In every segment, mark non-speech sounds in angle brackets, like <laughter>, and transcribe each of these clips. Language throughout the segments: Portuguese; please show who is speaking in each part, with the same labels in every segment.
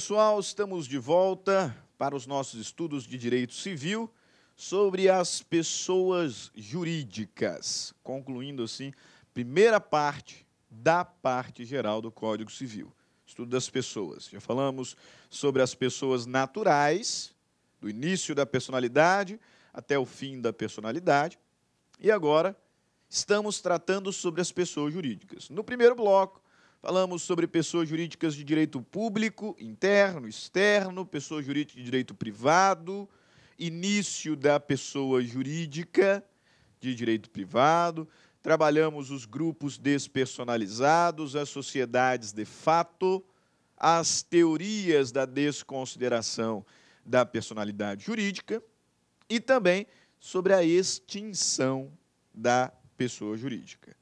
Speaker 1: pessoal, estamos de volta para os nossos estudos de direito civil sobre as pessoas jurídicas, concluindo assim primeira parte da parte geral do Código Civil, estudo das pessoas. Já falamos sobre as pessoas naturais, do início da personalidade até o fim da personalidade, e agora estamos tratando sobre as pessoas jurídicas. No primeiro bloco, Falamos sobre pessoas jurídicas de direito público, interno, externo, pessoas jurídicas de direito privado, início da pessoa jurídica de direito privado. Trabalhamos os grupos despersonalizados, as sociedades de fato, as teorias da desconsideração da personalidade jurídica e também sobre a extinção da pessoa jurídica.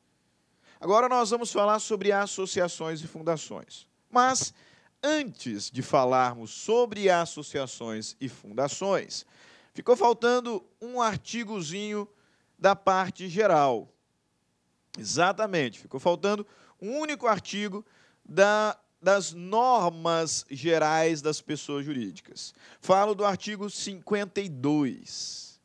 Speaker 1: Agora nós vamos falar sobre associações e fundações. Mas antes de falarmos sobre associações e fundações, ficou faltando um artigozinho da parte geral. Exatamente, ficou faltando um único artigo da, das normas gerais das pessoas jurídicas. Falo do artigo 52.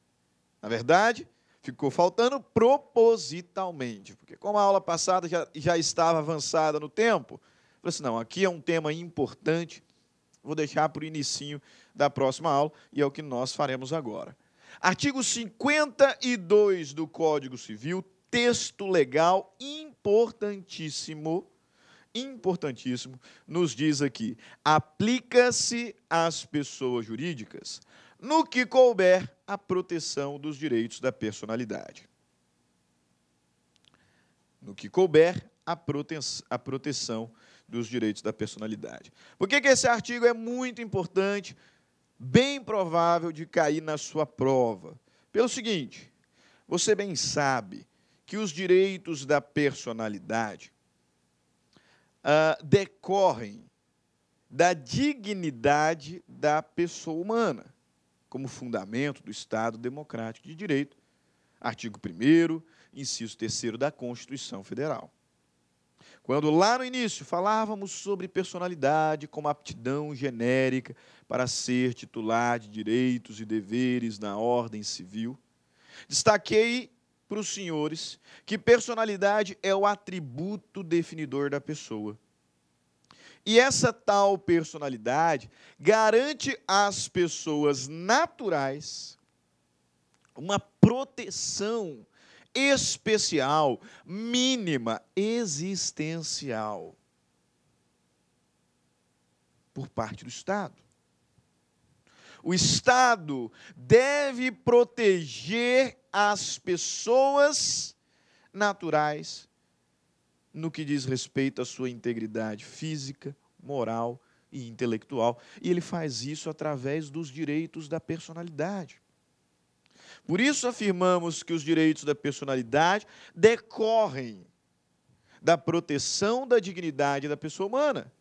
Speaker 1: Na verdade, Ficou faltando propositalmente, porque como a aula passada já, já estava avançada no tempo, falei assim, não, aqui é um tema importante, vou deixar para o inicinho da próxima aula, e é o que nós faremos agora. Artigo 52 do Código Civil, texto legal importantíssimo, importantíssimo, nos diz aqui: aplica-se às pessoas jurídicas no que couber a proteção dos direitos da personalidade. No que couber, a, prote a proteção dos direitos da personalidade. Por que, que esse artigo é muito importante, bem provável de cair na sua prova? Pelo seguinte, você bem sabe que os direitos da personalidade uh, decorrem da dignidade da pessoa humana como fundamento do Estado Democrático de Direito, artigo 1, inciso 3 da Constituição Federal. Quando lá no início falávamos sobre personalidade como aptidão genérica para ser titular de direitos e deveres na ordem civil, destaquei para os senhores que personalidade é o atributo definidor da pessoa, e essa tal personalidade garante às pessoas naturais uma proteção especial, mínima, existencial por parte do Estado. O Estado deve proteger as pessoas naturais no que diz respeito à sua integridade física, moral e intelectual. E ele faz isso através dos direitos da personalidade. Por isso afirmamos que os direitos da personalidade decorrem da proteção da dignidade da pessoa humana,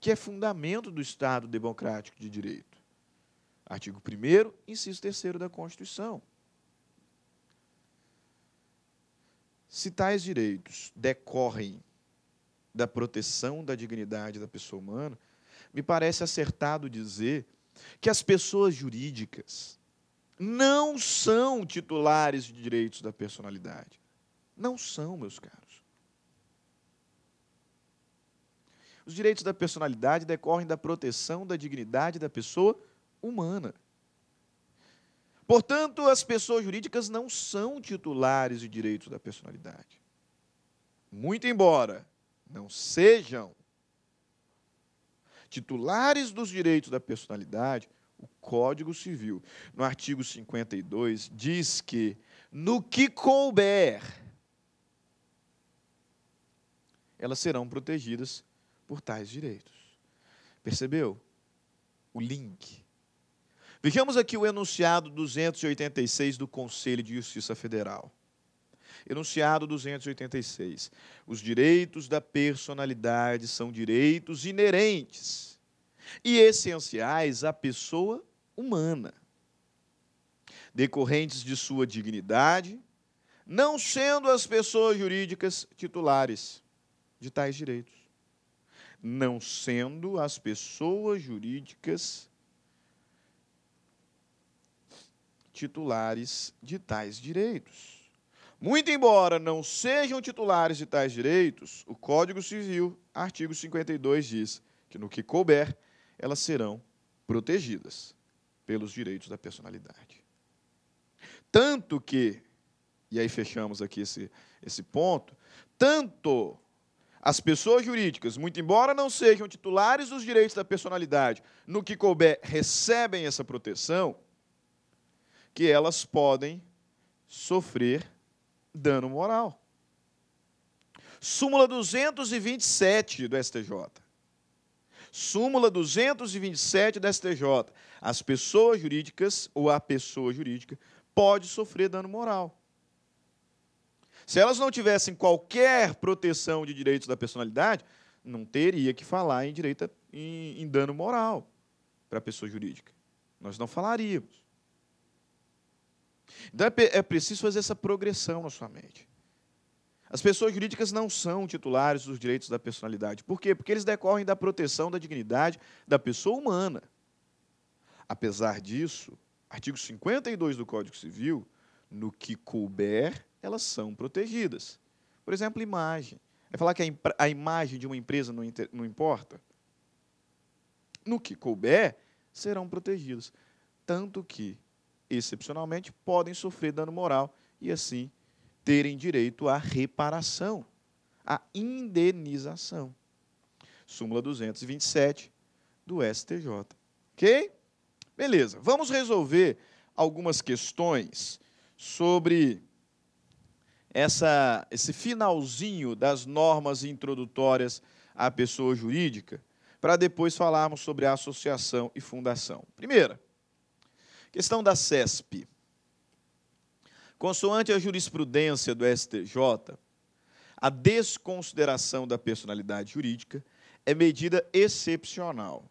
Speaker 1: que é fundamento do Estado democrático de direito. Artigo 1 inciso 3 da Constituição. Se tais direitos decorrem da proteção da dignidade da pessoa humana, me parece acertado dizer que as pessoas jurídicas não são titulares de direitos da personalidade. Não são, meus caros. Os direitos da personalidade decorrem da proteção da dignidade da pessoa humana. Portanto, as pessoas jurídicas não são titulares de direitos da personalidade. Muito embora não sejam titulares dos direitos da personalidade, o Código Civil, no artigo 52, diz que no que couber, elas serão protegidas por tais direitos. Percebeu? O link Vejamos aqui o enunciado 286 do Conselho de Justiça Federal. Enunciado 286. Os direitos da personalidade são direitos inerentes e essenciais à pessoa humana, decorrentes de sua dignidade, não sendo as pessoas jurídicas titulares de tais direitos. Não sendo as pessoas jurídicas titulares de tais direitos. Muito embora não sejam titulares de tais direitos, o Código Civil, artigo 52, diz que, no que couber, elas serão protegidas pelos direitos da personalidade. Tanto que, e aí fechamos aqui esse, esse ponto, tanto as pessoas jurídicas, muito embora não sejam titulares dos direitos da personalidade, no que couber, recebem essa proteção, que elas podem sofrer dano moral. Súmula 227 do STJ. Súmula 227 do STJ. As pessoas jurídicas ou a pessoa jurídica pode sofrer dano moral. Se elas não tivessem qualquer proteção de direitos da personalidade, não teria que falar em direito em, em dano moral para a pessoa jurídica. Nós não falaríamos. Então é, é preciso fazer essa progressão na sua mente. As pessoas jurídicas não são titulares dos direitos da personalidade. Por quê? Porque eles decorrem da proteção da dignidade da pessoa humana. Apesar disso, artigo 52 do Código Civil, no que couber, elas são protegidas. Por exemplo, imagem. É falar que a, a imagem de uma empresa não, não importa? No que couber, serão protegidos. Tanto que excepcionalmente, podem sofrer dano moral e, assim, terem direito à reparação, à indenização. Súmula 227 do STJ. Ok? Beleza, vamos resolver algumas questões sobre essa, esse finalzinho das normas introdutórias à pessoa jurídica, para depois falarmos sobre a associação e fundação. Primeira, Questão da CESP. Consoante a jurisprudência do STJ, a desconsideração da personalidade jurídica é medida excepcional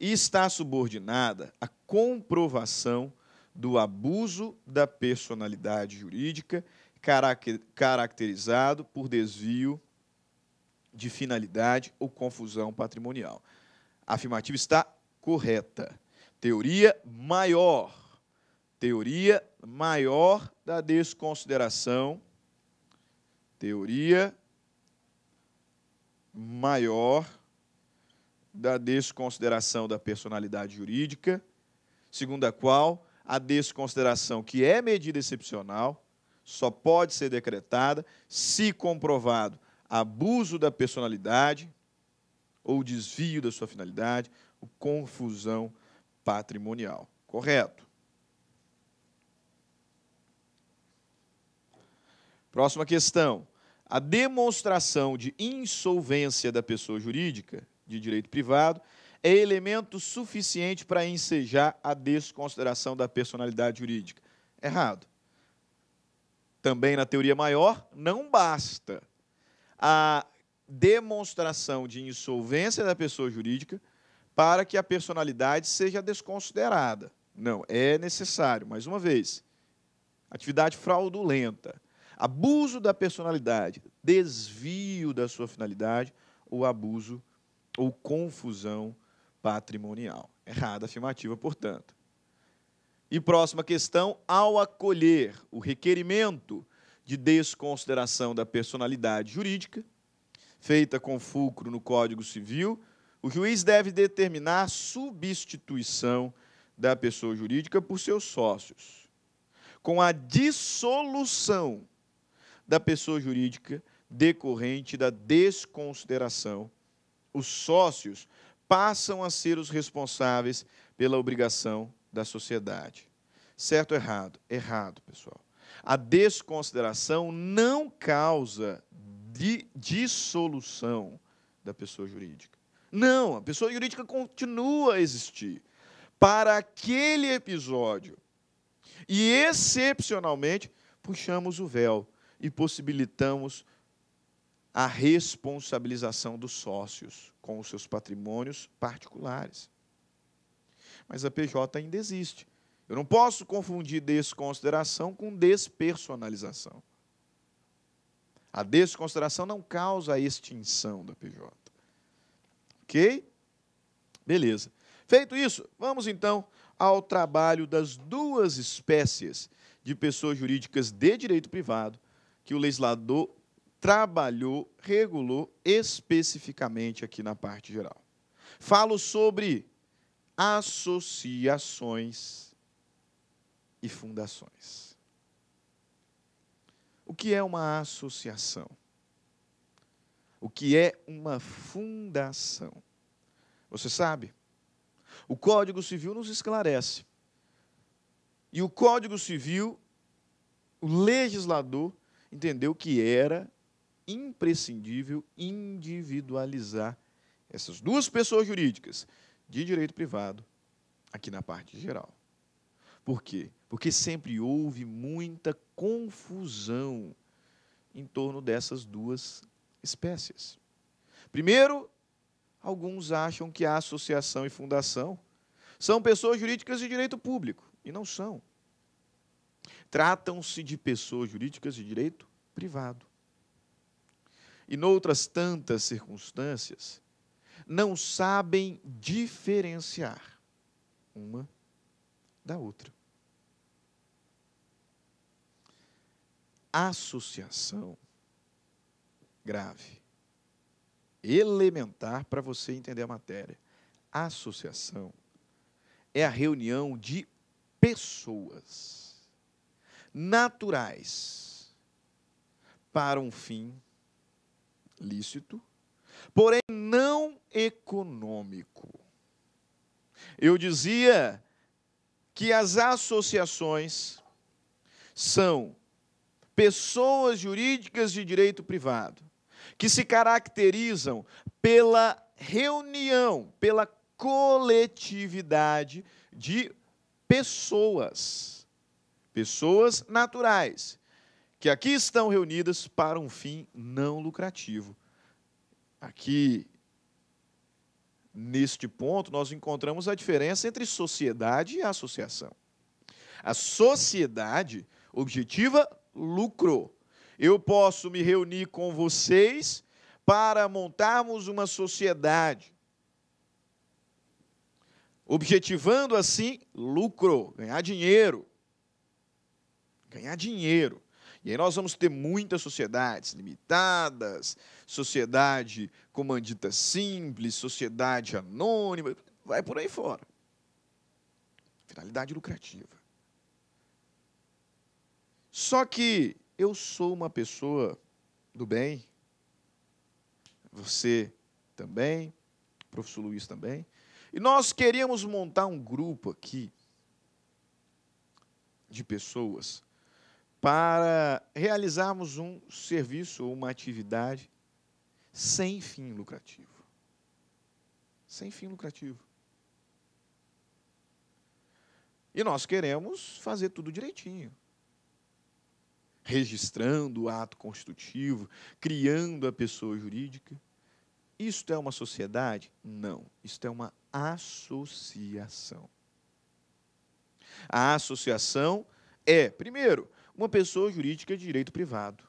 Speaker 1: e está subordinada à comprovação do abuso da personalidade jurídica caracterizado por desvio de finalidade ou confusão patrimonial. A afirmativa está correta. Teoria maior. Teoria maior da desconsideração. Teoria maior da desconsideração da personalidade jurídica, segundo a qual a desconsideração, que é medida excepcional, só pode ser decretada se comprovado abuso da personalidade ou desvio da sua finalidade, ou confusão patrimonial. Correto. Próxima questão. A demonstração de insolvência da pessoa jurídica de direito privado é elemento suficiente para ensejar a desconsideração da personalidade jurídica. Errado. Também na teoria maior, não basta. A demonstração de insolvência da pessoa jurídica para que a personalidade seja desconsiderada. Não, é necessário, mais uma vez. Atividade fraudulenta, abuso da personalidade, desvio da sua finalidade ou abuso ou confusão patrimonial. Errada afirmativa, portanto. E próxima questão, ao acolher o requerimento de desconsideração da personalidade jurídica, feita com fulcro no Código Civil, o juiz deve determinar a substituição da pessoa jurídica por seus sócios, com a dissolução da pessoa jurídica decorrente da desconsideração. Os sócios passam a ser os responsáveis pela obrigação da sociedade. Certo ou errado? Errado, pessoal. A desconsideração não causa de dissolução da pessoa jurídica. Não, a pessoa jurídica continua a existir. Para aquele episódio. E, excepcionalmente, puxamos o véu e possibilitamos a responsabilização dos sócios com os seus patrimônios particulares. Mas a PJ ainda existe. Eu não posso confundir desconsideração com despersonalização. A desconsideração não causa a extinção da PJ. Ok? Beleza. Feito isso, vamos então ao trabalho das duas espécies de pessoas jurídicas de direito privado que o legislador trabalhou, regulou especificamente aqui na parte geral. Falo sobre associações e fundações. O que é uma associação? o que é uma fundação. Você sabe? O Código Civil nos esclarece. E o Código Civil, o legislador, entendeu que era imprescindível individualizar essas duas pessoas jurídicas de direito privado aqui na parte geral. Por quê? Porque sempre houve muita confusão em torno dessas duas espécies. Primeiro, alguns acham que a associação e fundação são pessoas jurídicas de direito público, e não são. Tratam-se de pessoas jurídicas de direito privado. E noutras tantas circunstâncias, não sabem diferenciar uma da outra. Associação grave, elementar para você entender a matéria. associação é a reunião de pessoas naturais para um fim lícito, porém não econômico. Eu dizia que as associações são pessoas jurídicas de direito privado que se caracterizam pela reunião, pela coletividade de pessoas, pessoas naturais, que aqui estão reunidas para um fim não lucrativo. Aqui, neste ponto, nós encontramos a diferença entre sociedade e associação. A sociedade objetiva lucro, eu posso me reunir com vocês para montarmos uma sociedade. Objetivando assim lucro, ganhar dinheiro. Ganhar dinheiro. E aí nós vamos ter muitas sociedades limitadas, sociedade comandita simples, sociedade anônima, vai por aí fora. Finalidade lucrativa. Só que eu sou uma pessoa do bem, você também, o professor Luiz também, e nós queríamos montar um grupo aqui de pessoas para realizarmos um serviço ou uma atividade sem fim lucrativo. Sem fim lucrativo. E nós queremos fazer tudo direitinho registrando o ato constitutivo, criando a pessoa jurídica. Isto é uma sociedade? Não. Isto é uma associação. A associação é, primeiro, uma pessoa jurídica de direito privado,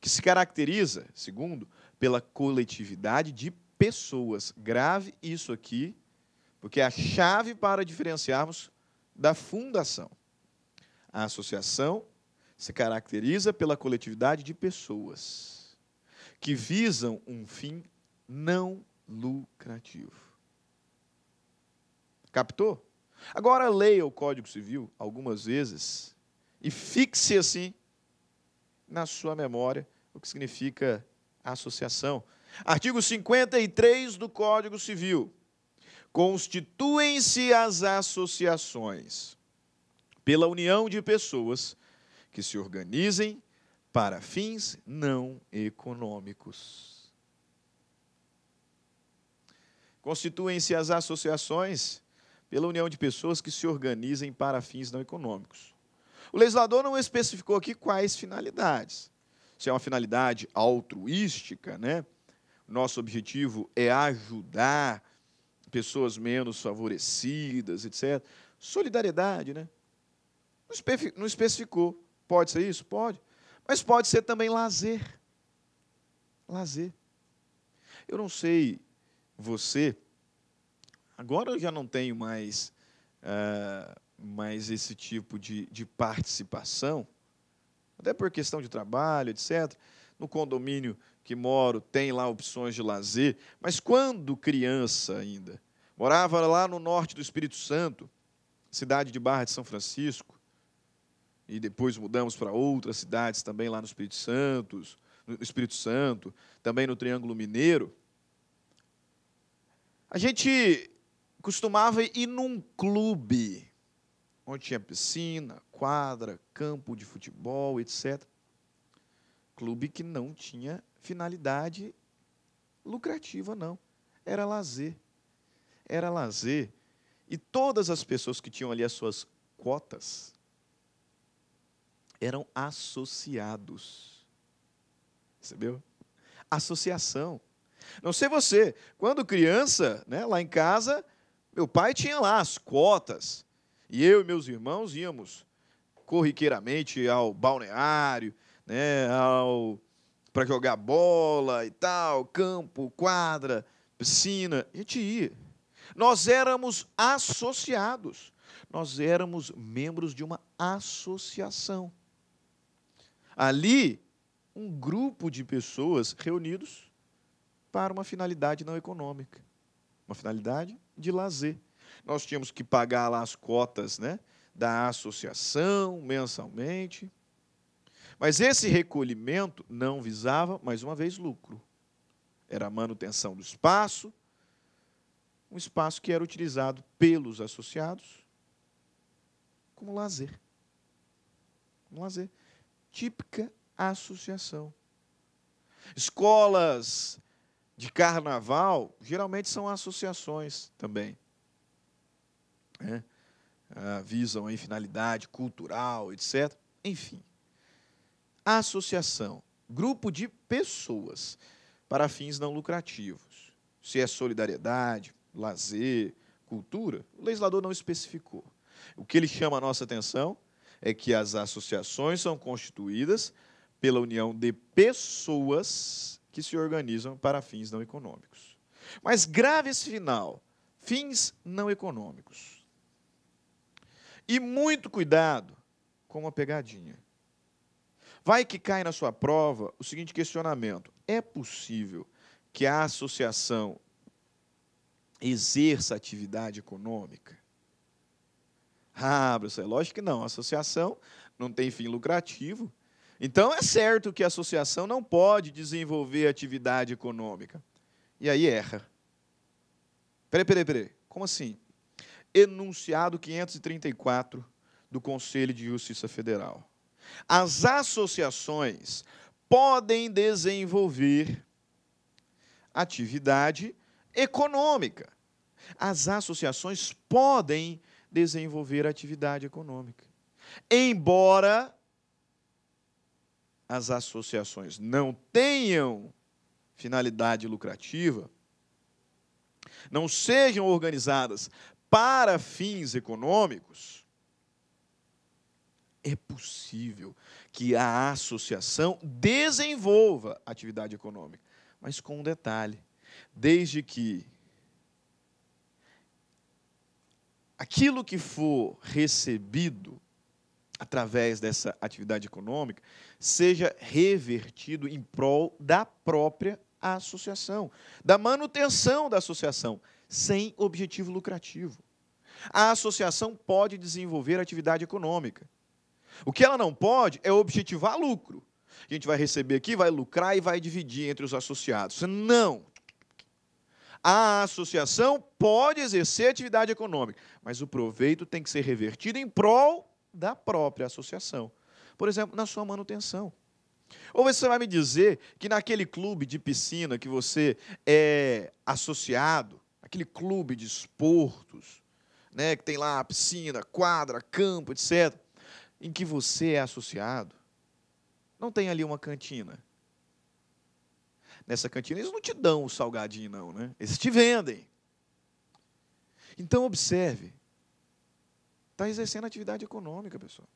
Speaker 1: que se caracteriza, segundo, pela coletividade de pessoas. Grave isso aqui, porque é a chave para diferenciarmos da fundação. A associação se caracteriza pela coletividade de pessoas que visam um fim não lucrativo. Captou? Agora leia o Código Civil algumas vezes e fixe assim na sua memória o que significa associação. Artigo 53 do Código Civil. Constituem-se as associações pela união de pessoas que se organizem para fins não econômicos. Constituem-se as associações pela união de pessoas que se organizem para fins não econômicos. O legislador não especificou aqui quais finalidades. Se é uma finalidade altruística, né? Nosso objetivo é ajudar pessoas menos favorecidas, etc. Solidariedade, né? Não especificou. Pode ser isso? Pode. Mas pode ser também lazer. Lazer. Eu não sei você, agora eu já não tenho mais, uh, mais esse tipo de, de participação, até por questão de trabalho, etc. No condomínio que moro tem lá opções de lazer, mas quando criança ainda, morava lá no norte do Espírito Santo, cidade de Barra de São Francisco, e depois mudamos para outras cidades também lá no Espírito Santo, no Espírito Santo, também no Triângulo Mineiro. A gente costumava ir num clube onde tinha piscina, quadra, campo de futebol, etc. Clube que não tinha finalidade lucrativa, não. Era lazer. Era lazer. E todas as pessoas que tinham ali as suas cotas eram associados. Percebeu? Associação. Não sei você, quando criança, né, lá em casa, meu pai tinha lá as cotas. E eu e meus irmãos íamos corriqueiramente ao balneário, né, ao para jogar bola e tal, campo, quadra, piscina. A gente ia. Nós éramos associados. Nós éramos membros de uma associação. Ali, um grupo de pessoas reunidos para uma finalidade não econômica, uma finalidade de lazer. Nós tínhamos que pagar lá as cotas né, da associação mensalmente. Mas esse recolhimento não visava, mais uma vez, lucro. Era a manutenção do espaço, um espaço que era utilizado pelos associados como lazer. Como lazer típica associação. Escolas de carnaval geralmente são associações também. Né? Ah, visam aí finalidade cultural, etc. Enfim. Associação, grupo de pessoas para fins não lucrativos. Se é solidariedade, lazer, cultura, o legislador não especificou. O que ele chama a nossa atenção é é que as associações são constituídas pela união de pessoas que se organizam para fins não econômicos. Mas grave esse final: fins não econômicos. E muito cuidado com uma pegadinha. Vai que cai na sua prova o seguinte questionamento: é possível que a associação exerça atividade econômica? Ah, é lógico que não. associação não tem fim lucrativo. Então, é certo que a associação não pode desenvolver atividade econômica. E aí erra. Peraí, peraí, peraí. Como assim? Enunciado 534 do Conselho de Justiça Federal. As associações podem desenvolver atividade econômica. As associações podem desenvolver atividade econômica. Embora as associações não tenham finalidade lucrativa, não sejam organizadas para fins econômicos, é possível que a associação desenvolva atividade econômica, mas com um detalhe: desde que aquilo que for recebido através dessa atividade econômica seja revertido em prol da própria associação, da manutenção da associação, sem objetivo lucrativo. A associação pode desenvolver atividade econômica. O que ela não pode é objetivar lucro. A gente vai receber aqui, vai lucrar e vai dividir entre os associados. Não, a associação pode exercer atividade econômica, mas o proveito tem que ser revertido em prol da própria associação. Por exemplo, na sua manutenção. Ou você vai me dizer que naquele clube de piscina que você é associado, aquele clube de esportos, né, que tem lá piscina, quadra, campo, etc., em que você é associado, não tem ali uma cantina nessa cantina, eles não te dão o salgadinho, não, né? Eles te vendem. Então, observe. Está exercendo atividade econômica, pessoal.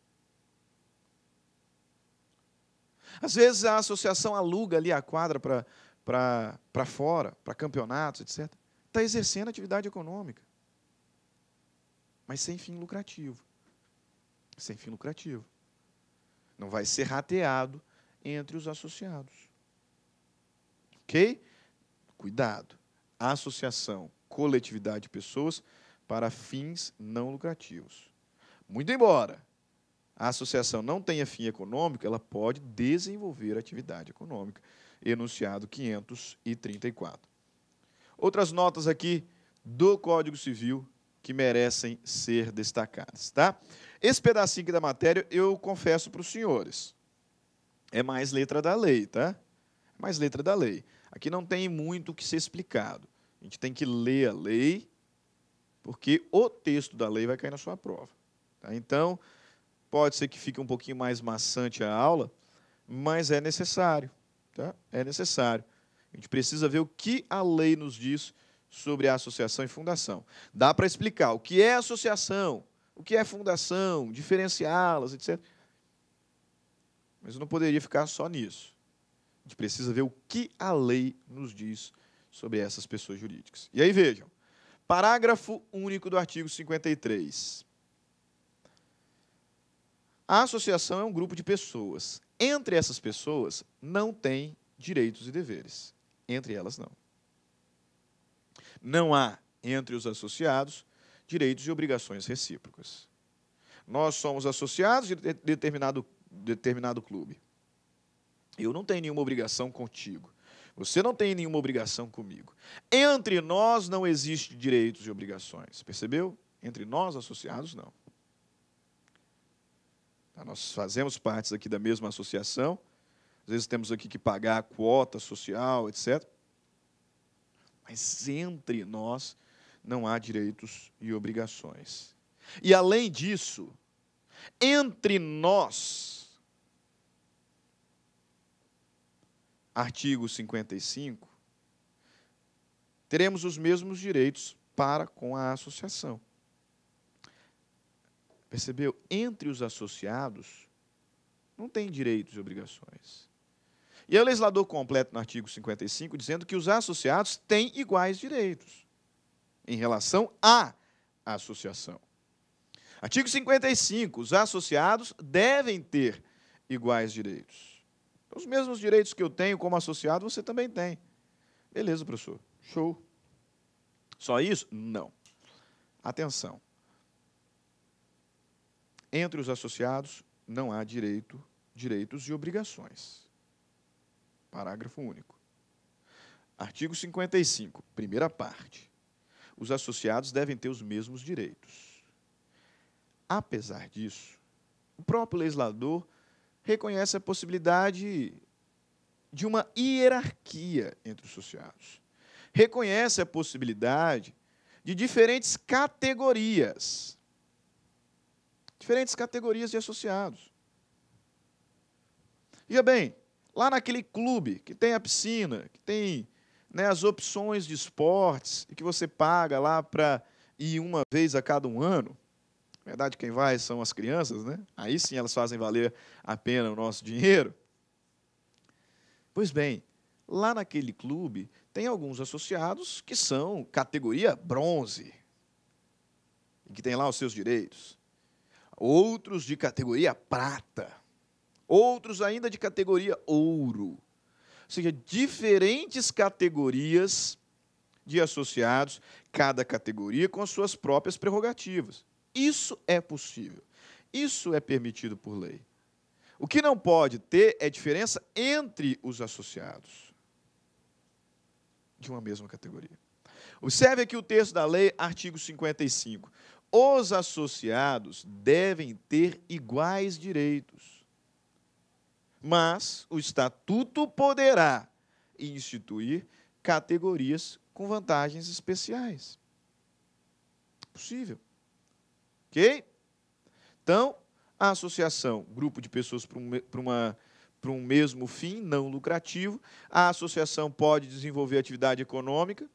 Speaker 1: Às vezes a associação aluga ali a quadra para fora, para campeonatos, etc. Está exercendo atividade econômica. Mas sem fim lucrativo. Sem fim lucrativo. Não vai ser rateado entre os associados. Ok? Cuidado. Associação, coletividade de pessoas para fins não lucrativos. Muito embora a associação não tenha fim econômico, ela pode desenvolver atividade econômica. Enunciado 534. Outras notas aqui do Código Civil que merecem ser destacadas, tá? Esse pedacinho aqui da matéria eu confesso para os senhores. É mais letra da lei, tá? É mais letra da lei. Aqui não tem muito o que ser explicado. A gente tem que ler a lei, porque o texto da lei vai cair na sua prova. Tá? Então, pode ser que fique um pouquinho mais maçante a aula, mas é necessário. Tá? É necessário. A gente precisa ver o que a lei nos diz sobre a associação e fundação. Dá para explicar o que é associação, o que é fundação, diferenciá-las, etc. Mas não poderia ficar só nisso. A gente precisa ver o que a lei nos diz sobre essas pessoas jurídicas. E aí vejam, parágrafo único do artigo 53. A associação é um grupo de pessoas. Entre essas pessoas não tem direitos e deveres. Entre elas não. Não há entre os associados direitos e obrigações recíprocas. Nós somos associados de determinado determinado clube. Eu não tenho nenhuma obrigação contigo. Você não tem nenhuma obrigação comigo. Entre nós não existe direitos e obrigações. Percebeu? Entre nós, associados, não. Tá, nós fazemos partes aqui da mesma associação. Às vezes temos aqui que pagar a quota social, etc. Mas entre nós não há direitos e obrigações. E além disso, entre nós artigo 55, teremos os mesmos direitos para com a associação. Percebeu? Entre os associados, não tem direitos e obrigações. E é o legislador completo no artigo 55 dizendo que os associados têm iguais direitos em relação à associação. Artigo 55, os associados devem ter iguais direitos os mesmos direitos que eu tenho como associado, você também tem. Beleza, professor. Show. Só isso? Não. Atenção. Entre os associados não há direito, direitos e obrigações. Parágrafo único. Artigo 55, primeira parte. Os associados devem ter os mesmos direitos. Apesar disso, o próprio legislador reconhece a possibilidade de uma hierarquia entre os associados. Reconhece a possibilidade de diferentes categorias. Diferentes categorias de associados. Veja bem, lá naquele clube que tem a piscina, que tem né, as opções de esportes, e que você paga lá para ir uma vez a cada um ano, na verdade, quem vai são as crianças, né? Aí sim elas fazem valer a pena o nosso dinheiro. Pois bem, lá naquele clube tem alguns associados que são categoria bronze, que tem lá os seus direitos. Outros de categoria prata. Outros ainda de categoria ouro. Ou seja, diferentes categorias de associados, cada categoria com as suas próprias prerrogativas. Isso é possível. Isso é permitido por lei. O que não pode ter é diferença entre os associados de uma mesma categoria. Observe aqui o texto da lei, artigo 55. Os associados devem ter iguais direitos, mas o estatuto poderá instituir categorias com vantagens especiais. Possível. Ok? Então, a associação, grupo de pessoas para, um para, para um mesmo fim não lucrativo, a associação pode desenvolver atividade econômica.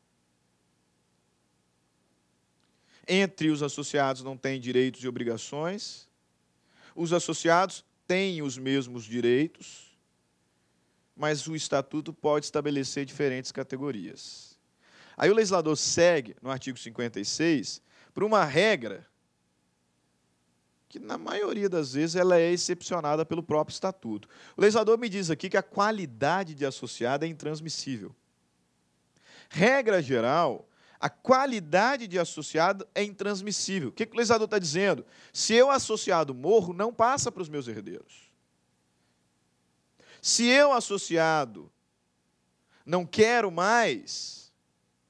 Speaker 1: Entre os associados não tem direitos e obrigações. Os associados têm os mesmos direitos, mas o estatuto pode estabelecer diferentes categorias. Aí o legislador segue, no artigo 56, para uma regra que na maioria das vezes ela é excepcionada pelo próprio estatuto. O legislador me diz aqui que a qualidade de associado é intransmissível. Regra geral, a qualidade de associado é intransmissível. O que, o legislador está dizendo? Se eu associado morro, não passa para os meus herdeiros. Se eu associado não quero mais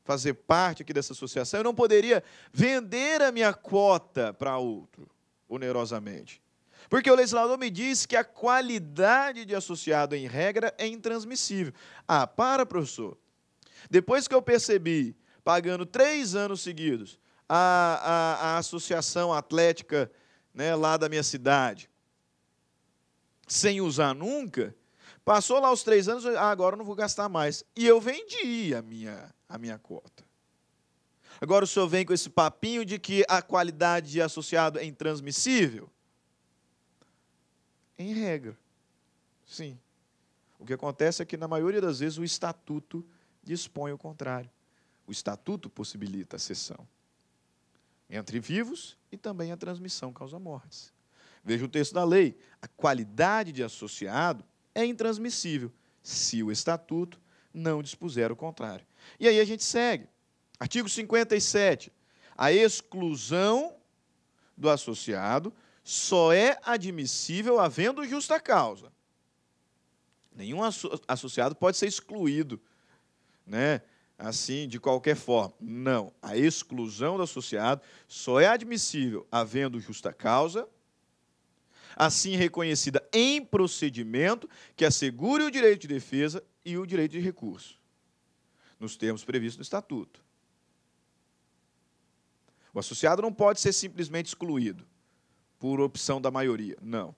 Speaker 1: fazer parte aqui dessa associação, eu não poderia vender a minha cota para outro onerosamente. Porque o legislador me diz que a qualidade de associado em regra é intransmissível. Ah, para, professor. Depois que eu percebi, pagando três anos seguidos, a, a, a associação atlética né, lá da minha cidade, sem usar nunca, passou lá os três anos, ah, agora eu não vou gastar mais. E eu vendi a minha, a minha cota. Agora o senhor vem com esse papinho de que a qualidade associada é intransmissível? Em regra, sim. O que acontece é que, na maioria das vezes, o estatuto dispõe o contrário. O estatuto possibilita a cessão entre vivos e também a transmissão causa mortes. Veja o texto da lei. A qualidade de associado é intransmissível se o estatuto não dispuser o contrário. E aí a gente segue. Artigo 57. A exclusão do associado só é admissível havendo justa causa. Nenhum associado pode ser excluído, né? Assim, de qualquer forma. Não. A exclusão do associado só é admissível havendo justa causa, assim reconhecida em procedimento que assegure o direito de defesa e o direito de recurso, nos termos previstos no Estatuto. O associado não pode ser simplesmente excluído por opção da maioria. Não.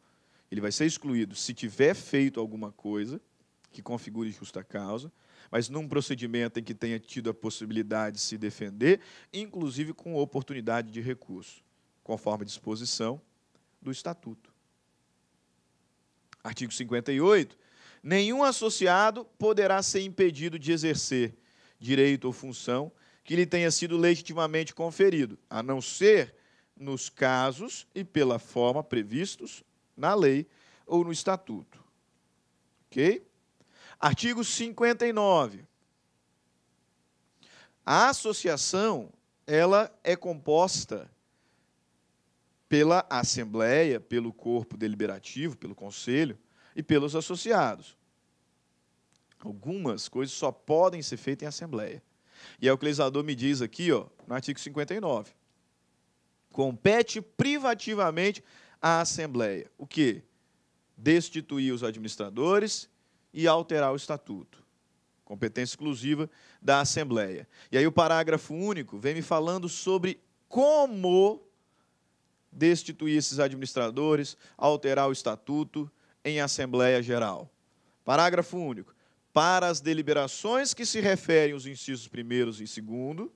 Speaker 1: Ele vai ser excluído se tiver feito alguma coisa que configure justa causa, mas num procedimento em que tenha tido a possibilidade de se defender, inclusive com oportunidade de recurso, conforme a disposição do Estatuto. Artigo 58. Nenhum associado poderá ser impedido de exercer direito ou função que lhe tenha sido legitimamente conferido, a não ser nos casos e pela forma previstos na lei ou no estatuto. OK? Artigo 59. A associação, ela é composta pela assembleia, pelo corpo deliberativo, pelo conselho e pelos associados. Algumas coisas só podem ser feitas em assembleia. E é o que o legislador me diz aqui, ó, no artigo 59. Compete privativamente à Assembleia. O quê? Destituir os administradores e alterar o estatuto. Competência exclusiva da Assembleia. E aí o parágrafo único vem me falando sobre como destituir esses administradores, alterar o estatuto em Assembleia Geral. Parágrafo único para as deliberações que se referem aos incisos 1 e 2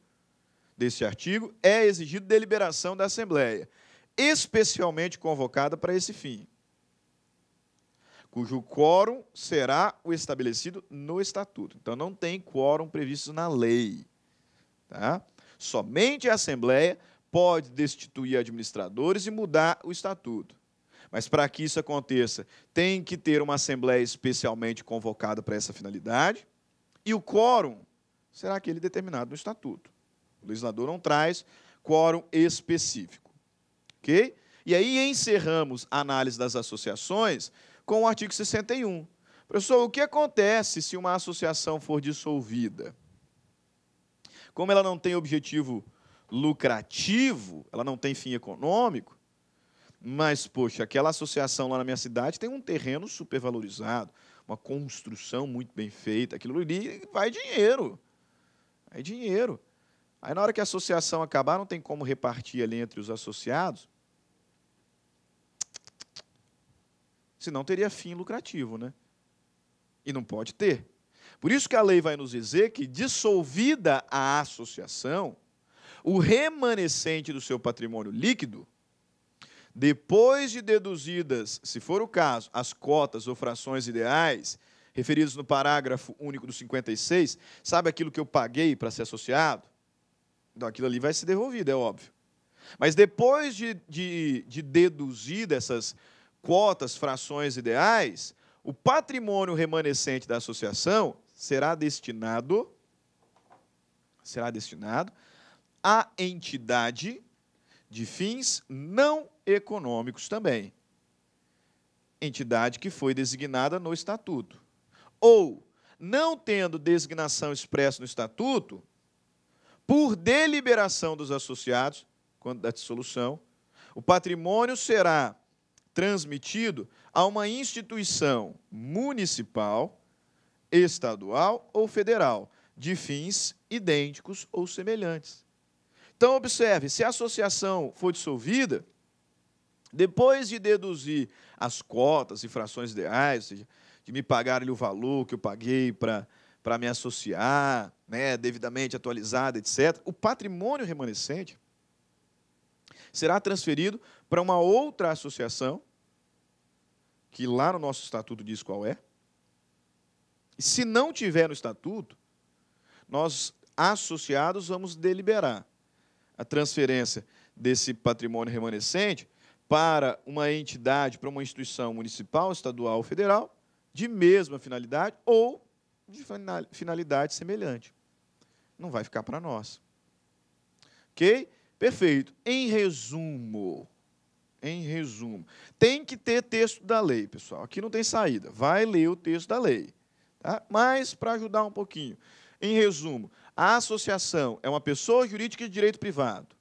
Speaker 1: desse artigo, é exigido deliberação da Assembleia, especialmente convocada para esse fim, cujo quórum será o estabelecido no Estatuto. Então, não tem quórum previsto na lei. Tá? Somente a Assembleia pode destituir administradores e mudar o Estatuto. Mas para que isso aconteça, tem que ter uma assembleia especialmente convocada para essa finalidade. E o quórum será aquele determinado no estatuto. O legislador não traz quórum específico. OK? E aí encerramos a análise das associações com o artigo 61. Professor, o que acontece se uma associação for dissolvida? Como ela não tem objetivo lucrativo, ela não tem fim econômico, mas, poxa, aquela associação lá na minha cidade tem um terreno supervalorizado, uma construção muito bem feita. Aquilo ali vai dinheiro. Vai dinheiro. Aí, na hora que a associação acabar, não tem como repartir ali entre os associados. Senão teria fim lucrativo, né? E não pode ter. Por isso que a lei vai nos dizer que, dissolvida a associação, o remanescente do seu patrimônio líquido depois de deduzidas, se for o caso, as cotas ou frações ideais, referidos no parágrafo único do 56, sabe aquilo que eu paguei para ser associado? Então aquilo ali vai ser devolvido, é óbvio. Mas depois de, de, de deduzir cotas, frações ideais, o patrimônio remanescente da associação será destinado será destinado à entidade de fins não econômicos também, entidade que foi designada no estatuto. Ou, não tendo designação expressa no estatuto, por deliberação dos associados, quando da dissolução, o patrimônio será transmitido a uma instituição municipal, estadual ou federal, de fins idênticos ou semelhantes. Então, observe: se a associação for dissolvida, depois de deduzir as cotas e frações ideais, ou seja, de me pagar o valor que eu paguei para para me associar, né, devidamente atualizado, etc. O patrimônio remanescente será transferido para uma outra associação, que lá no nosso estatuto diz qual é. E se não tiver no estatuto, nós associados vamos deliberar a transferência desse patrimônio remanescente para uma entidade, para uma instituição municipal, estadual ou federal, de mesma finalidade ou de finalidade semelhante. Não vai ficar para nós. Ok? Perfeito. Em resumo, em resumo, tem que ter texto da lei, pessoal. Aqui não tem saída. Vai ler o texto da lei. Tá? Mas, para ajudar um pouquinho, em resumo, a associação é uma pessoa jurídica de direito privado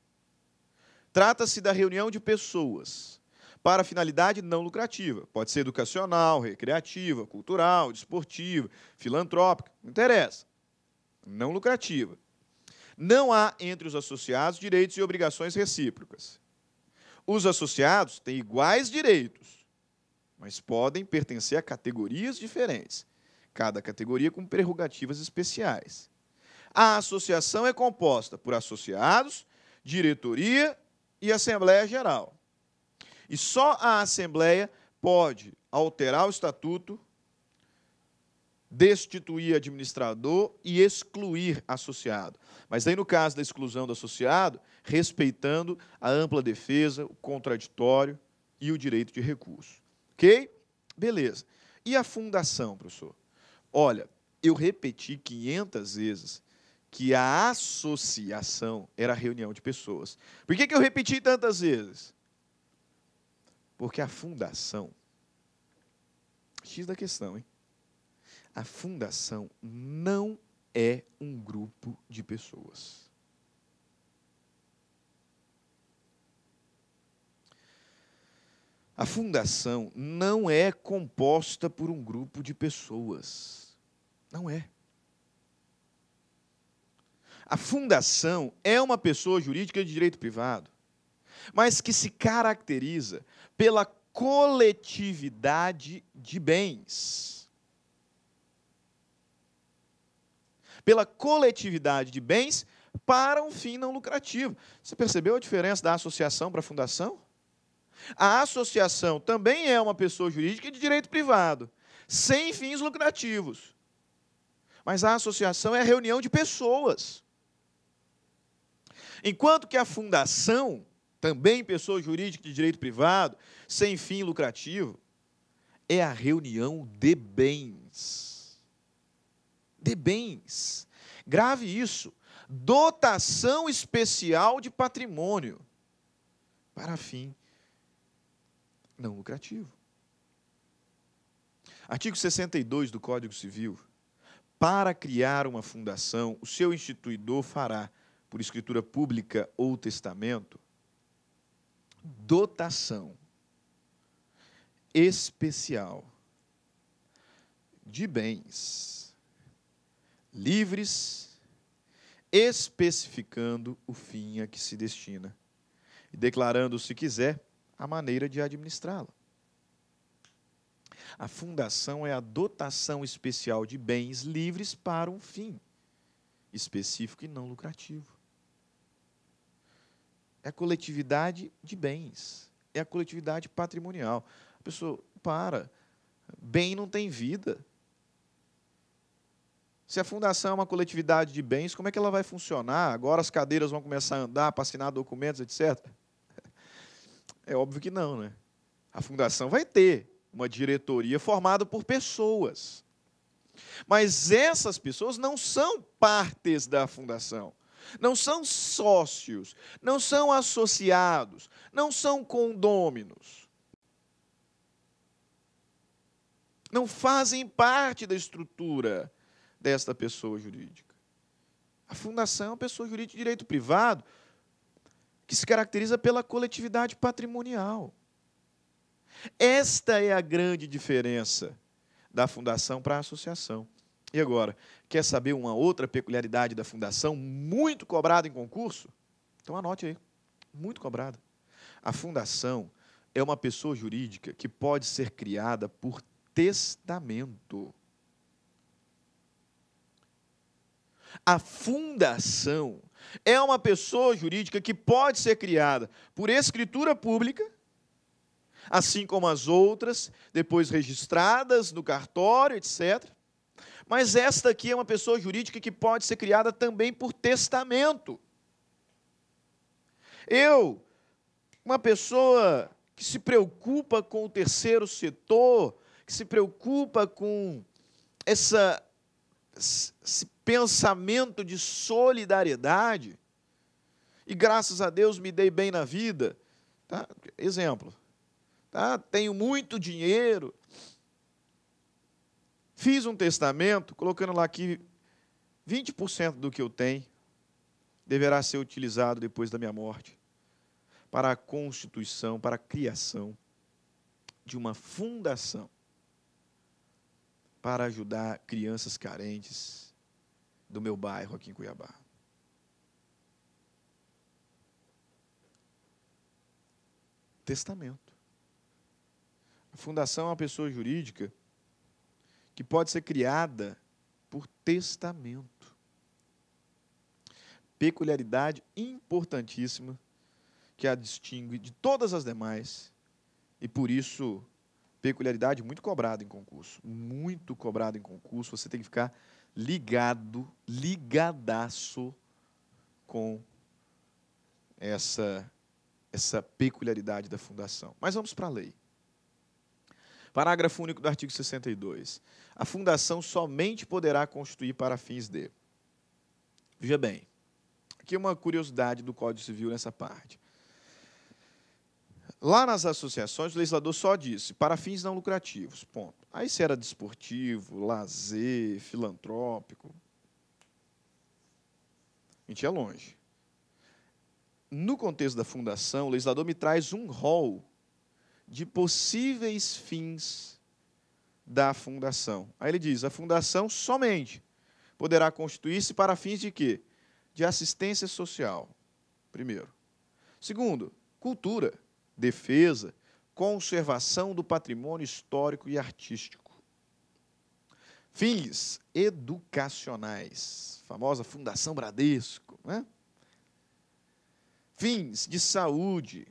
Speaker 1: Trata-se da reunião de pessoas para finalidade não lucrativa. Pode ser educacional, recreativa, cultural, desportiva, filantrópica, não interessa. Não lucrativa. Não há entre os associados direitos e obrigações recíprocas. Os associados têm iguais direitos, mas podem pertencer a categorias diferentes, cada categoria com prerrogativas especiais. A associação é composta por associados, diretoria e Assembleia Geral. E só a Assembleia pode alterar o estatuto, destituir administrador e excluir associado. Mas aí, no caso da exclusão do associado, respeitando a ampla defesa, o contraditório e o direito de recurso. Ok? Beleza. E a fundação, professor? Olha, eu repeti 500 vezes que a associação era a reunião de pessoas. Por que, que eu repeti tantas vezes? Porque a fundação. X da questão, hein? A fundação não é um grupo de pessoas. A fundação não é composta por um grupo de pessoas. Não é. A fundação é uma pessoa jurídica de direito privado, mas que se caracteriza pela coletividade de bens. Pela coletividade de bens para um fim não lucrativo. Você percebeu a diferença da associação para a fundação? A associação também é uma pessoa jurídica de direito privado, sem fins lucrativos. Mas a associação é a reunião de pessoas. Enquanto que a fundação, também pessoa jurídica de direito privado, sem fim lucrativo, é a reunião de bens. De bens. Grave isso. Dotação especial de patrimônio para fim não lucrativo. Artigo 62 do Código Civil. Para criar uma fundação, o seu instituidor fará por escritura pública ou testamento, dotação especial de bens livres, especificando o fim a que se destina e declarando, se quiser, a maneira de administrá-la. A fundação é a dotação especial de bens livres para um fim específico e não lucrativo. É a coletividade de bens. É a coletividade patrimonial. A pessoa para. Bem não tem vida. Se a fundação é uma coletividade de bens, como é que ela vai funcionar? Agora as cadeiras vão começar a andar para assinar documentos, etc. <laughs> É óbvio que não, né? A fundação vai ter uma diretoria formada por pessoas. Mas essas pessoas não são partes da fundação não são sócios, não são associados, não são condôminos. Não fazem parte da estrutura desta pessoa jurídica. A fundação é uma pessoa jurídica de direito privado que se caracteriza pela coletividade patrimonial. Esta é a grande diferença da fundação para a associação. E agora, Quer saber uma outra peculiaridade da fundação, muito cobrada em concurso? Então anote aí. Muito cobrada. A fundação é uma pessoa jurídica que pode ser criada por testamento. A fundação é uma pessoa jurídica que pode ser criada por escritura pública, assim como as outras, depois registradas no cartório, etc. Mas esta aqui é uma pessoa jurídica que pode ser criada também por testamento. Eu, uma pessoa que se preocupa com o terceiro setor, que se preocupa com essa, esse pensamento de solidariedade, e graças a Deus me dei bem na vida. Tá? Exemplo. Tá? Tenho muito dinheiro, Fiz um testamento, colocando lá que 20% do que eu tenho deverá ser utilizado depois da minha morte para a constituição, para a criação de uma fundação para ajudar crianças carentes do meu bairro aqui em Cuiabá. Testamento. A fundação é uma pessoa jurídica que pode ser criada por testamento. Peculiaridade importantíssima que a distingue de todas as demais e por isso peculiaridade muito cobrada em concurso, muito cobrada em concurso, você tem que ficar ligado, ligadaço com essa essa peculiaridade da fundação. Mas vamos para a lei. Parágrafo único do artigo 62. A fundação somente poderá constituir para fins de. Veja bem, aqui é uma curiosidade do Código Civil nessa parte. Lá nas associações, o legislador só disse para fins não lucrativos, ponto. Aí se era desportivo, lazer, filantrópico, a gente é longe. No contexto da fundação, o legislador me traz um rol de possíveis fins da fundação. Aí ele diz: a fundação somente poderá constituir-se para fins de quê? De assistência social, primeiro. Segundo, cultura, defesa, conservação do patrimônio histórico e artístico. Fins educacionais, famosa Fundação Bradesco, né? Fins de saúde,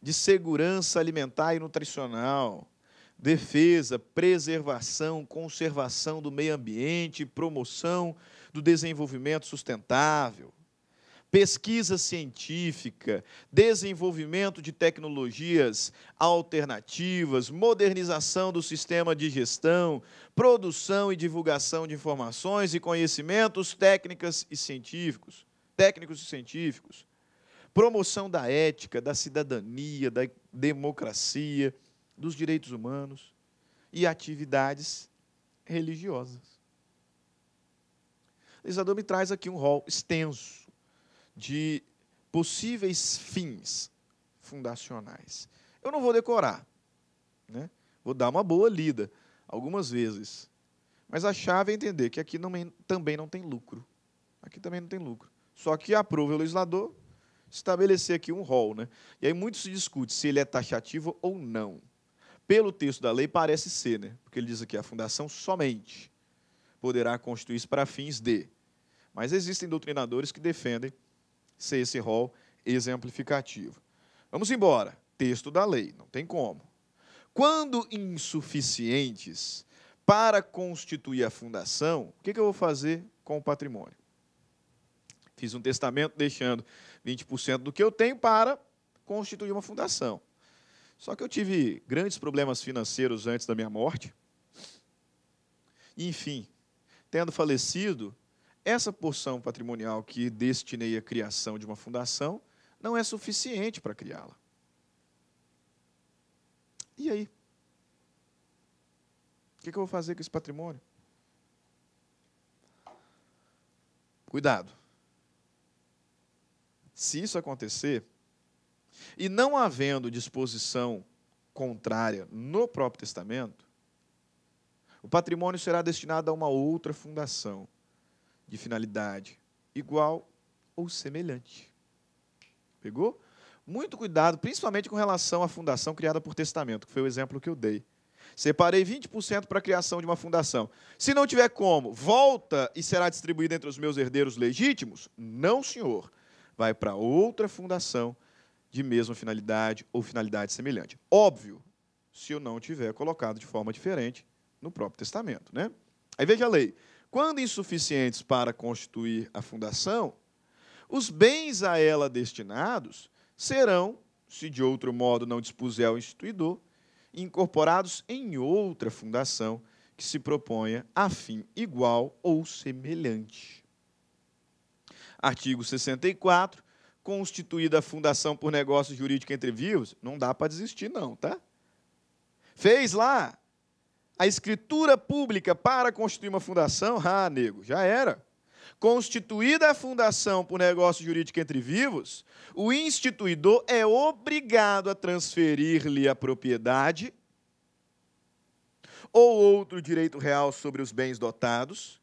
Speaker 1: de segurança alimentar e nutricional, defesa, preservação, conservação do meio ambiente, promoção do desenvolvimento sustentável, pesquisa científica, desenvolvimento de tecnologias alternativas, modernização do sistema de gestão, produção e divulgação de informações e conhecimentos técnicas e científicos, técnicos e científicos, promoção da ética, da cidadania, da democracia, dos direitos humanos e atividades religiosas. O me traz aqui um rol extenso de possíveis fins fundacionais. Eu não vou decorar, né? vou dar uma boa lida algumas vezes. Mas a chave é entender que aqui não, também não tem lucro. Aqui também não tem lucro. Só que aprova o legislador, estabelecer aqui um rol. Né? E aí muito se discute se ele é taxativo ou não. Pelo texto da lei, parece ser, né? porque ele diz aqui: a fundação somente poderá constituir para fins de. Mas existem doutrinadores que defendem ser esse rol exemplificativo. Vamos embora. Texto da lei, não tem como. Quando insuficientes para constituir a fundação, o que eu vou fazer com o patrimônio? Fiz um testamento deixando 20% do que eu tenho para constituir uma fundação. Só que eu tive grandes problemas financeiros antes da minha morte. enfim, tendo falecido, essa porção patrimonial que destinei à criação de uma fundação não é suficiente para criá-la. E aí? O que, eu vou fazer com esse patrimônio? Cuidado se isso acontecer, e não havendo disposição contrária no próprio testamento, o patrimônio será destinado a uma outra fundação de finalidade igual ou semelhante. Pegou? Muito cuidado, principalmente com relação à fundação criada por testamento, que foi o exemplo que eu dei. Separei 20% para a criação de uma fundação. Se não tiver como, volta e será distribuído entre os meus herdeiros legítimos? Não, senhor vai para outra fundação de mesma finalidade ou finalidade semelhante. Óbvio, se eu não tiver colocado de forma diferente no próprio testamento. Né? Aí veja a lei. Quando insuficientes para constituir a fundação, os bens a ela destinados serão, se de outro modo não dispuser ao instituidor, incorporados em outra fundação que se proponha a fim igual ou semelhante artigo 64, constituída a fundação por negócio jurídico entre vivos, não dá para desistir, não, tá? Fez lá a escritura pública para constituir uma fundação, ah, nego, já era. Constituída a fundação por negócio jurídico entre vivos, o instituidor é obrigado a transferir-lhe a propriedade ou outro direito real sobre os bens dotados,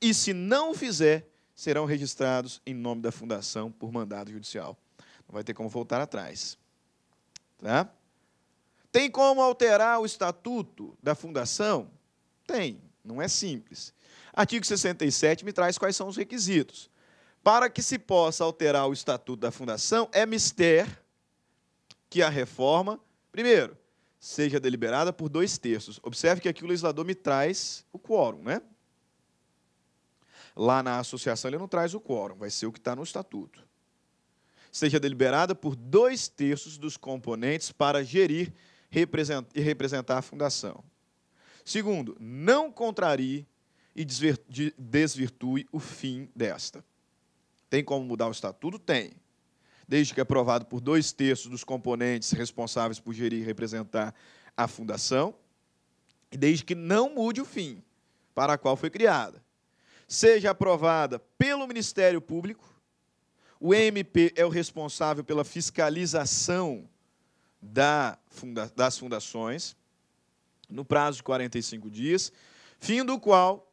Speaker 1: e se não o fizer, serão registrados em nome da fundação por mandado judicial. Não vai ter como voltar atrás. Tá? Tem como alterar o estatuto da fundação? Tem, não é simples. Artigo 67 me traz quais são os requisitos. Para que se possa alterar o estatuto da fundação, é mister que a reforma, primeiro, seja deliberada por dois terços. Observe que aqui o legislador me traz o quórum, né? lá na associação, ele não traz o quórum, vai ser o que está no estatuto. Seja deliberada por dois terços dos componentes para gerir e representar a fundação. Segundo, não contrarie e desvirtue o fim desta. Tem como mudar o estatuto? Tem. Desde que é aprovado por dois terços dos componentes responsáveis por gerir e representar a fundação, e desde que não mude o fim para a qual foi criada seja aprovada pelo Ministério Público, o MP é o responsável pela fiscalização da funda das fundações, no prazo de 45 dias, fim do qual,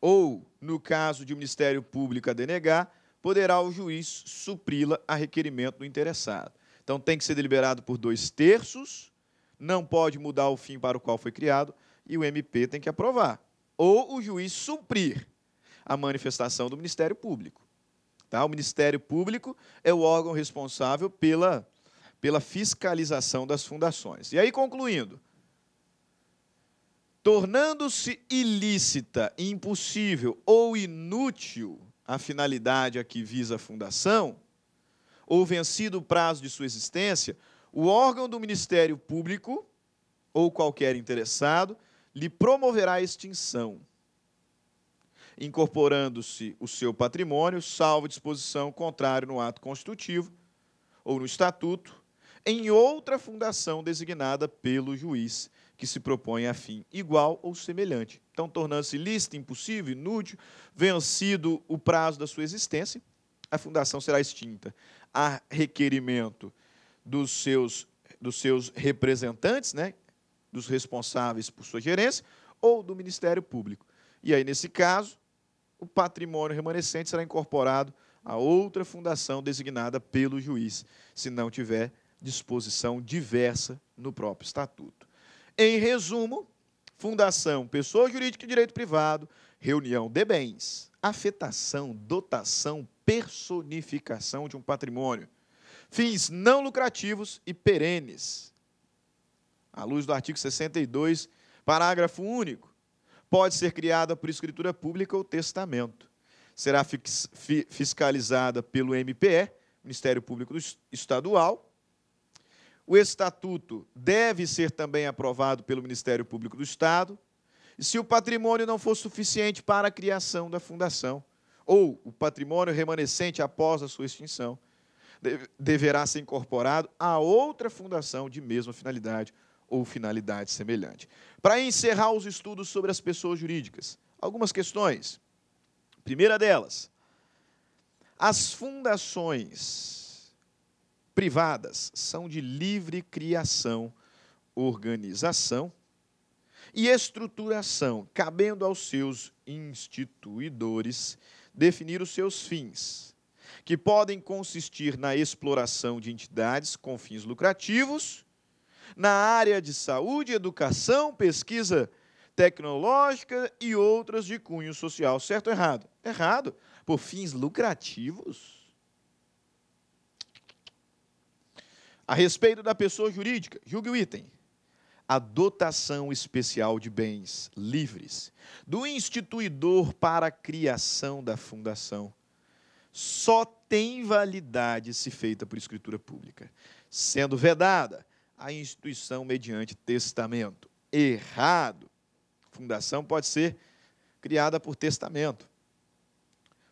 Speaker 1: ou no caso de o Ministério Público a denegar, poderá o juiz supri-la a requerimento do interessado. Então tem que ser deliberado por dois terços, não pode mudar o fim para o qual foi criado, e o MP tem que aprovar ou o juiz suprir a manifestação do Ministério Público. Tá? O Ministério Público é o órgão responsável pela, pela fiscalização das fundações. E aí, concluindo, tornando-se ilícita, impossível ou inútil a finalidade a que visa a fundação, ou vencido o prazo de sua existência, o órgão do Ministério Público ou qualquer interessado lhe promoverá a extinção, incorporando-se o seu patrimônio, salvo disposição contrária no ato constitutivo ou no estatuto, em outra fundação designada pelo juiz que se propõe a fim igual ou semelhante. Então, tornando-se lícita, impossível, inútil, vencido o prazo da sua existência, a fundação será extinta a requerimento dos seus, dos seus representantes, né, dos responsáveis por sua gerência ou do Ministério Público. E aí, nesse caso, o patrimônio remanescente será incorporado a outra fundação designada pelo juiz, se não tiver disposição diversa no próprio estatuto. Em resumo, fundação, pessoa jurídica de direito privado, reunião de bens, afetação, dotação, personificação de um patrimônio, fins não lucrativos e perenes, à luz do artigo 62, parágrafo único, pode ser criada por escritura pública ou testamento. Será fix, fi, fiscalizada pelo MPE, Ministério Público Estadual. O estatuto deve ser também aprovado pelo Ministério Público do Estado. E se o patrimônio não for suficiente para a criação da fundação, ou o patrimônio remanescente após a sua extinção, deverá ser incorporado a outra fundação de mesma finalidade ou finalidade semelhante. Para encerrar os estudos sobre as pessoas jurídicas, algumas questões. Primeira delas, as fundações privadas são de livre criação, organização e estruturação, cabendo aos seus instituidores definir os seus fins, que podem consistir na exploração de entidades com fins lucrativos na área de saúde, educação, pesquisa tecnológica e outras de cunho social. Certo ou errado? Errado. Por fins lucrativos. A respeito da pessoa jurídica, julgue o item. A dotação especial de bens livres do instituidor para a criação da fundação só tem validade se feita por escritura pública, sendo vedada a instituição mediante testamento. Errado. Fundação pode ser criada por testamento.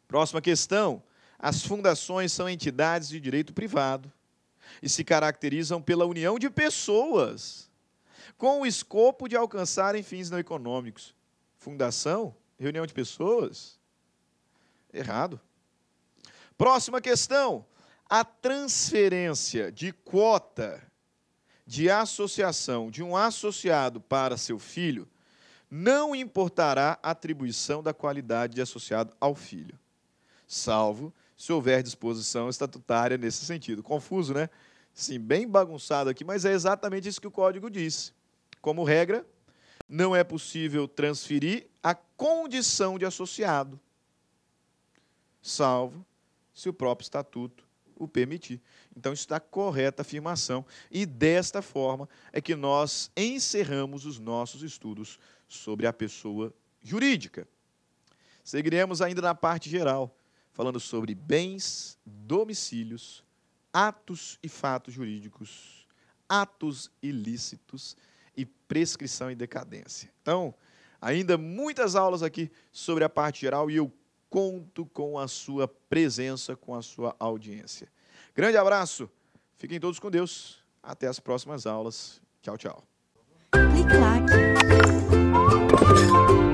Speaker 1: Próxima questão. As fundações são entidades de direito privado e se caracterizam pela união de pessoas com o escopo de alcançarem fins não econômicos. Fundação, reunião de pessoas. Errado. Próxima questão. A transferência de quota de associação de um associado para seu filho, não importará a atribuição da qualidade de associado ao filho, salvo se houver disposição estatutária nesse sentido. Confuso, né? Sim, bem bagunçado aqui, mas é exatamente isso que o código diz. Como regra, não é possível transferir a condição de associado, salvo se o próprio estatuto o permitir. Então está correta a afirmação e desta forma é que nós encerramos os nossos estudos sobre a pessoa jurídica. Seguiremos ainda na parte geral, falando sobre bens, domicílios, atos e fatos jurídicos, atos ilícitos e prescrição e decadência. Então, ainda muitas aulas aqui sobre a parte geral e eu conto com a sua presença, com a sua audiência. Grande abraço, fiquem todos com Deus. Até as próximas aulas. Tchau, tchau. Clique,